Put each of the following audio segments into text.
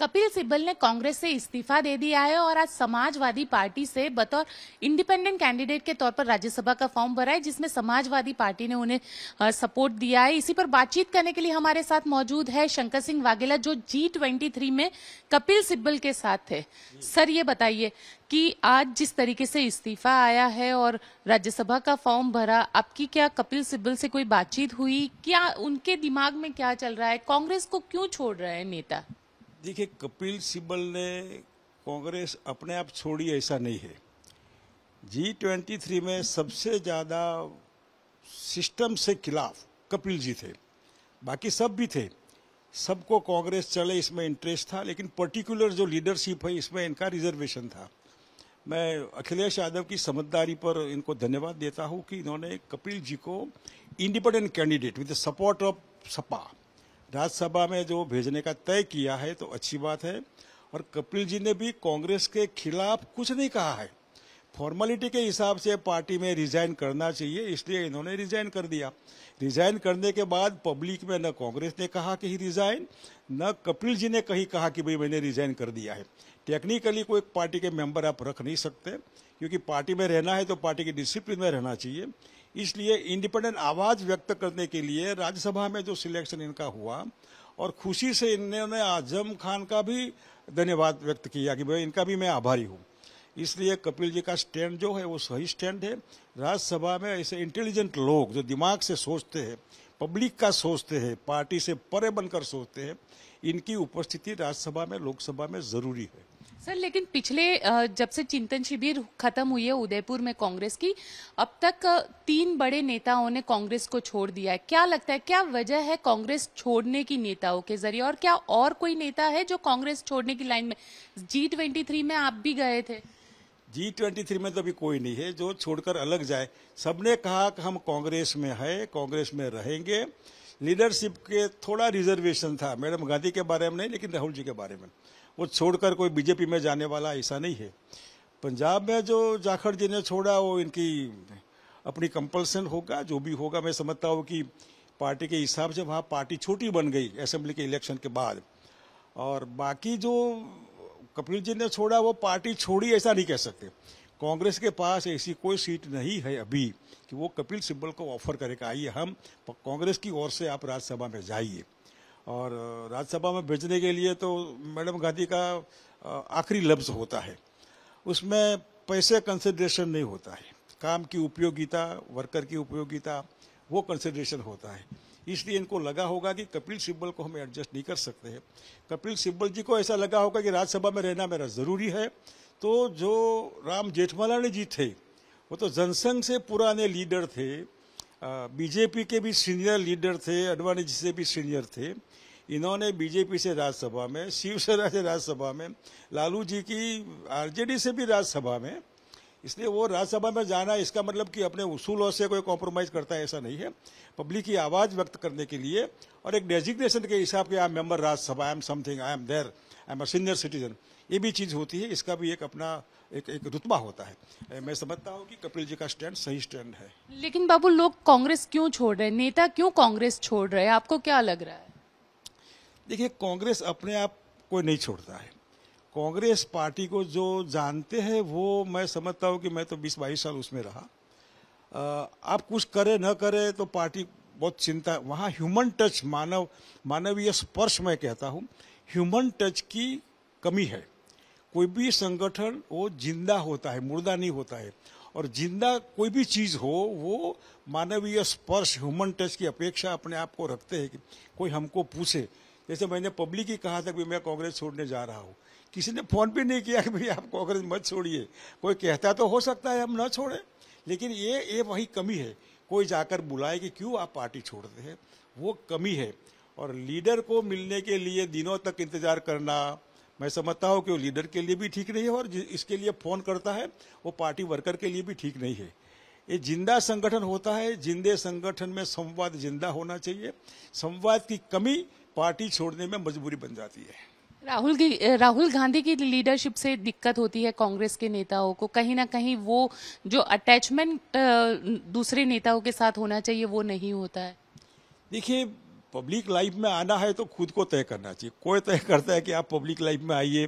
कपिल सिब्बल ने कांग्रेस से इस्तीफा दे दिया है और आज समाजवादी पार्टी से बतौर इंडिपेंडेंट कैंडिडेट के तौर पर राज्यसभा का फॉर्म भरा है जिसमें समाजवादी पार्टी ने उन्हें सपोर्ट दिया है इसी पर बातचीत करने के लिए हमारे साथ मौजूद है शंकर सिंह वाघेला जो जी ट्वेंटी में कपिल सिब्बल के साथ थे सर ये बताइए कि आज जिस तरीके से इस्तीफा आया है और राज्यसभा का फॉर्म भरा आपकी क्या कपिल सिब्बल से कोई बातचीत हुई क्या उनके दिमाग में क्या चल रहा है कांग्रेस को क्यों छोड़ रहे हैं नेता देखिए कपिल सिब्बल ने कांग्रेस अपने आप छोड़ी ऐसा नहीं है जी ट्वेंटी थ्री में सबसे ज़्यादा सिस्टम से खिलाफ कपिल जी थे बाकी सब भी थे सबको कांग्रेस चले इसमें इंटरेस्ट था लेकिन पर्टिकुलर जो लीडरशिप है इसमें इनका रिजर्वेशन था मैं अखिलेश यादव की समझदारी पर इनको धन्यवाद देता हूँ कि इन्होंने कपिल जी को independent candidate with the support of Sapa Rajya Sabha में जो भेजने का तय किया है तो अच्छी बात है और कपिल जी ने भी कांग्रेस के खिलाफ कुछ नहीं कहा है फॉर्मेलिटी के हिसाब से पार्टी में रिजाइन करना चाहिए इसलिए इन्होंने रिजाइन कर दिया रिजाइन करने के बाद पब्लिक में न कांग्रेस ने कहा कि ही रिजाइन न कपिल जी ने कहीं कहा कि भाई मैंने रिजाइन कर दिया है टेक्निकली कोई पार्टी के मेंबर आप रख नहीं सकते क्योंकि पार्टी में रहना है तो पार्टी की डिसिप्लिन में रहना चाहिए इसलिए इंडिपेंडेंट आवाज व्यक्त करने के लिए राज्यसभा में जो सिलेक्शन इनका हुआ और खुशी से इन्होंने आजम खान का भी धन्यवाद व्यक्त किया कि भाई इनका भी मैं आभारी हूँ इसलिए कपिल जी का स्टैंड जो है वो सही स्टैंड है राज्यसभा में ऐसे इंटेलिजेंट लोग जो दिमाग से सोचते हैं पब्लिक का सोचते हैं पार्टी से परे बनकर सोचते हैं इनकी उपस्थिति राज्यसभा में लोकसभा में जरूरी है सर लेकिन पिछले जब से चिंतन शिविर खत्म हुई है उदयपुर में कांग्रेस की अब तक तीन बड़े नेताओं ने कांग्रेस को छोड़ दिया है क्या लगता है क्या वजह है कांग्रेस छोड़ने की नेताओं के जरिए और क्या और कोई नेता है जो कांग्रेस छोड़ने की लाइन में जी ट्वेंटी थ्री में आप भी गए थे जी ट्वेंटी थ्री में तो अभी कोई नहीं है जो छोड़कर अलग जाए सबने कहा कि हम कांग्रेस में है कांग्रेस में रहेंगे लीडरशिप के थोड़ा रिजर्वेशन था मैडम गांधी के बारे में नहीं लेकिन राहुल जी के बारे में वो छोड़कर कोई बीजेपी में जाने वाला ऐसा नहीं है पंजाब में जो जाखड़ जी ने छोड़ा वो इनकी अपनी कंपल्सन होगा जो भी होगा मैं समझता हूँ कि पार्टी के हिसाब से वहाँ पार्टी छोटी बन गई असेंबली के इलेक्शन के बाद और बाकी जो कपिल जी ने छोड़ा वो पार्टी छोड़ी ऐसा नहीं कह सकते कांग्रेस के पास ऐसी कोई सीट नहीं है अभी कि वो कपिल सिब्बल को ऑफर कि आइए हम कांग्रेस की ओर से आप राज्यसभा में जाइए और राज्यसभा में भेजने के लिए तो मैडम गांधी का आखिरी लफ्ज़ होता है उसमें पैसे कंसिड्रेशन नहीं होता है काम की उपयोगिता वर्कर की उपयोगिता वो कंसिड्रेशन होता है इसलिए इनको लगा होगा कि कपिल सिब्बल को हम एडजस्ट नहीं कर सकते हैं कपिल सिब्बल जी को ऐसा लगा होगा कि राज्यसभा में रहना मेरा ज़रूरी है तो जो राम जेठमलानी जी थे वो तो जनसंघ से पुराने लीडर थे बीजेपी के भी सीनियर लीडर थे अडवाणी जी से भी सीनियर थे इन्होंने बीजेपी से राज्यसभा में शिवसेना से राज्यसभा में लालू जी की आरजेडी से भी राज्यसभा में इसलिए वो राज्यसभा में जाना इसका मतलब कि अपने उसूलों से कोई कॉम्प्रोमाइज़ करता है ऐसा नहीं है पब्लिक की आवाज़ व्यक्त करने के लिए और एक डेजिग्नेशन के हिसाब के I am member Rajya Sabha I am something I am there I am a senior citizen ये भी चीज़ होती है इसका भी एक अपना एक एक रुतबा होता है मैं समझता हूँ कि कपिल जी का स्टैंड सही स्टैंड है लेकिन बाबू लोग कांग्रेस क्यों छोड़ रहे नेता क्यों कांग्रेस छोड़ रहे हैं आपको क्या लग रहा है देखिए कांग्रेस अपने आप को नहीं छोड़ता है कांग्रेस पार्टी को जो जानते हैं वो मैं समझता हूँ कि मैं तो बीस बाईस साल उसमें रहा आप कुछ करे न करे तो पार्टी बहुत चिंता वहाँ ह्यूमन टच मानव मानवीय स्पर्श मैं कहता हूँ ह्यूमन टच की कमी है कोई भी संगठन वो जिंदा होता है मुर्दा नहीं होता है और जिंदा कोई भी चीज़ हो वो मानवीय स्पर्श ह्यूमन टच की अपेक्षा अपने आप को रखते हैं कि कोई हमको पूछे जैसे मैंने पब्लिक ही कहा था कि मैं कांग्रेस छोड़ने जा रहा हूँ किसी ने फोन भी नहीं किया कि भाई आप कांग्रेस मत छोड़िए कोई कहता तो हो सकता है हम ना छोड़ें लेकिन ये ये वही कमी है कोई जाकर बुलाए कि क्यों आप पार्टी छोड़ते हैं वो कमी है और लीडर को मिलने के लिए दिनों तक इंतज़ार करना मैं समझता हूँ कि वो लीडर के लिए भी ठीक नहीं है और इसके लिए फोन करता है वो पार्टी वर्कर के लिए भी ठीक नहीं है ये जिंदा संगठन होता है जिंदे संगठन में संवाद जिंदा होना चाहिए संवाद की कमी पार्टी छोड़ने में मजबूरी बन जाती है राहुल की राहुल गांधी की लीडरशिप से दिक्कत होती है कांग्रेस के नेताओं को कहीं ना कहीं वो जो अटैचमेंट दूसरे नेताओं के साथ होना चाहिए वो नहीं होता है देखिए पब्लिक लाइफ में आना है तो खुद को तय करना चाहिए कोई तय करता है कि आप पब्लिक लाइफ में आइए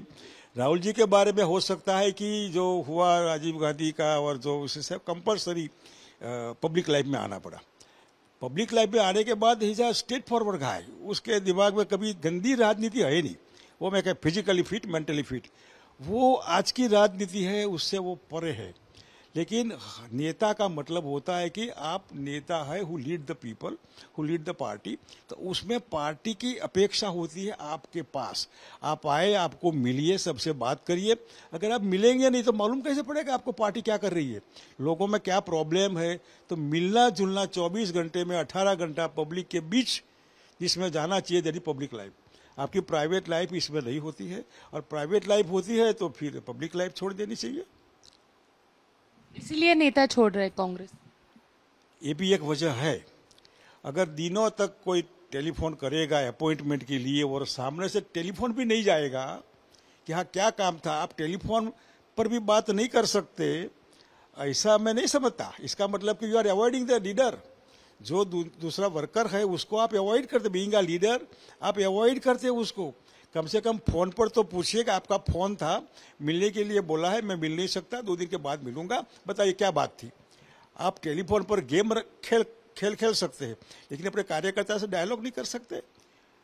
राहुल जी के बारे में हो सकता है कि जो हुआ राजीव गांधी का और जो उससे कंपलसरी पब्लिक लाइफ में आना पड़ा पब्लिक लाइफ में आने के बाद हिजा स्ट्रेट फॉरवर्ड का है उसके दिमाग में कभी गंदी राजनीति है नहीं वो मैं कह फिजिकली फिट मेंटली फिट वो आज की राजनीति है उससे वो परे है लेकिन नेता का मतलब होता है कि आप नेता है who lead the people who lead the party तो उसमें पार्टी की अपेक्षा होती है आपके पास आप आए आपको मिलिए सबसे बात करिए अगर आप मिलेंगे नहीं तो मालूम कैसे पड़ेगा आपको पार्टी क्या कर रही है लोगों में क्या प्रॉब्लम है तो मिलना जुलना चौबीस घंटे में अठारह घंटा पब्लिक के बीच जिसमें जाना चाहिए दैट पब्लिक लाइफ आपकी प्राइवेट लाइफ इसमें नहीं होती है और प्राइवेट लाइफ होती है तो फिर पब्लिक लाइफ छोड़ देनी चाहिए इसलिए नेता छोड़ रहे कांग्रेस ये भी एक वजह है अगर दिनों तक कोई टेलीफोन करेगा अपॉइंटमेंट के लिए और सामने से टेलीफोन भी नहीं जाएगा कि हाँ क्या काम था आप टेलीफोन पर भी बात नहीं कर सकते ऐसा मैं नहीं समझता इसका मतलब कि you are avoiding the leader जो दूसरा वर्कर है उसको आप अवॉइड करते बींग लीडर आप अवॉइड करते उसको कम से कम फ़ोन पर तो पूछिएगा आपका फ़ोन था मिलने के लिए बोला है मैं मिल नहीं सकता दो दिन के बाद मिलूंगा बताइए क्या बात थी आप टेलीफोन पर गेम खेल खेल खेल सकते हैं लेकिन अपने कार्यकर्ता से डायलॉग नहीं कर सकते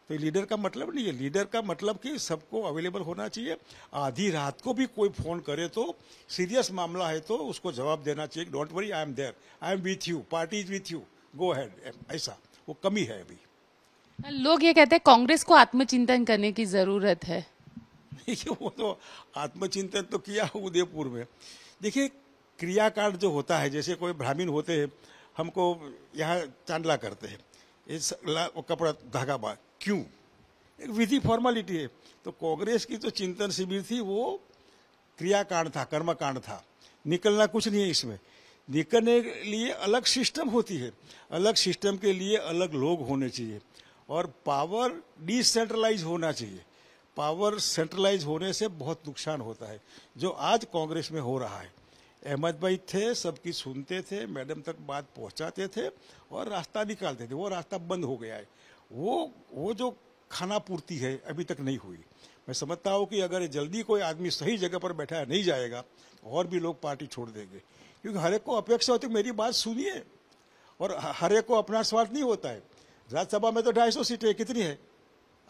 तो लीडर का मतलब नहीं है लीडर का मतलब कि सबको अवेलेबल होना चाहिए आधी रात को भी कोई फ़ोन करे तो सीरियस मामला है तो उसको जवाब देना चाहिए don't worry I am there I am with you party is with you go ahead ऐसा वो कमी है अभी हाँ, लोग ये कहते हैं कांग्रेस को आत्मचिंतन करने की जरूरत है देखिए वो तो आत्मचिंतन तो किया उदयपुर में देखिए क्रियाकांड जो होता है जैसे कोई ब्राह्मीण होते हैं हमको यहाँ चांदला करते हैं इस कपड़ा धागा बा क्यों एक विधि फॉर्मेलिटी है तो कांग्रेस की जो चिंतन शिविर थी वो क्रियाकांड था कर्मकांड था निकलना कुछ नहीं है इसमें निकलने के लिए अलग सिस्टम होती है अलग सिस्टम के लिए अलग लोग होने चाहिए और पावर डिसेंट्रलाइज होना चाहिए पावर सेंट्रलाइज होने से बहुत नुकसान होता है जो आज कांग्रेस में हो रहा है अहमद भाई थे सबकी सुनते थे मैडम तक बात पहुंचाते थे और रास्ता निकालते थे वो रास्ता बंद हो गया है वो वो जो खाना पूर्ति है अभी तक नहीं हुई मैं समझता हूँ कि अगर जल्दी कोई आदमी सही जगह पर बैठा नहीं जाएगा और भी लोग पार्टी छोड़ देंगे क्योंकि हर एक को अपेक्षा होती मेरी बात सुनिए और हर एक को अपना स्वार्थ नहीं होता है राज्यसभा में तो ढाई सौ सीटें कितनी है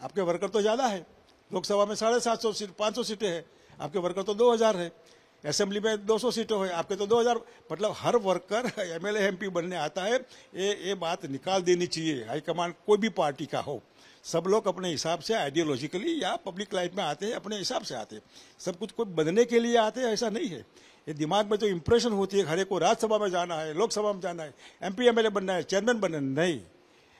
आपके वर्कर तो ज़्यादा है लोकसभा में साढ़े सात सौ सीट पाँच सौ सीटें हैं आपके वर्कर तो दो हज़ार है असेंबली में 200 सीटें हैं आपके तो 2000 मतलब हर वर्कर एमएलए एमपी बनने आता है ये ये बात निकाल देनी चाहिए हाईकमांड कोई भी पार्टी का हो सब लोग अपने हिसाब से आइडियोलॉजिकली या पब्लिक लाइफ में आते हैं अपने हिसाब से आते हैं सब कुछ कोई बनने के लिए आते हैं ऐसा नहीं है ये दिमाग में जो तो इम्प्रेशन होती है हरे को राज्यसभा में जाना है लोकसभा में जाना है एमपी एमएलए बनना है चेयरमैन बनना है नहीं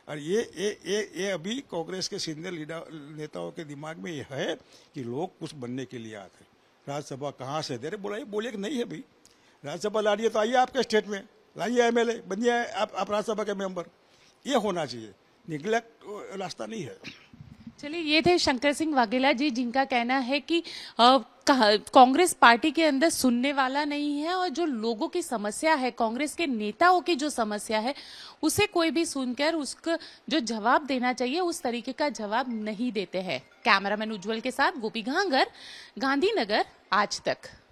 और ये ये ये ये अभी कांग्रेस के सीनियर लीडर नेताओं के दिमाग में ये है कि लोग कुछ बनने के लिए आते हैं राज्यसभा कहाँ से दे रहे बोला ये बोले कि नहीं है भाई राज्यसभा ला तो आइए आपके स्टेट में लाइए एम एल बनिए आप, आप राज्यसभा के मेम्बर ये होना चाहिए निगलेक्ट रास्ता नहीं है चलिए ये थे शंकर सिंह वाघेला जी जिनका कहना है कि आ, कांग्रेस पार्टी के अंदर सुनने वाला नहीं है और जो लोगों की समस्या है कांग्रेस के नेताओं की जो समस्या है उसे कोई भी सुनकर उसका जो जवाब देना चाहिए उस तरीके का जवाब नहीं देते हैं कैमरामैन उज्जवल के साथ गोपी घांगर गांधीनगर आज तक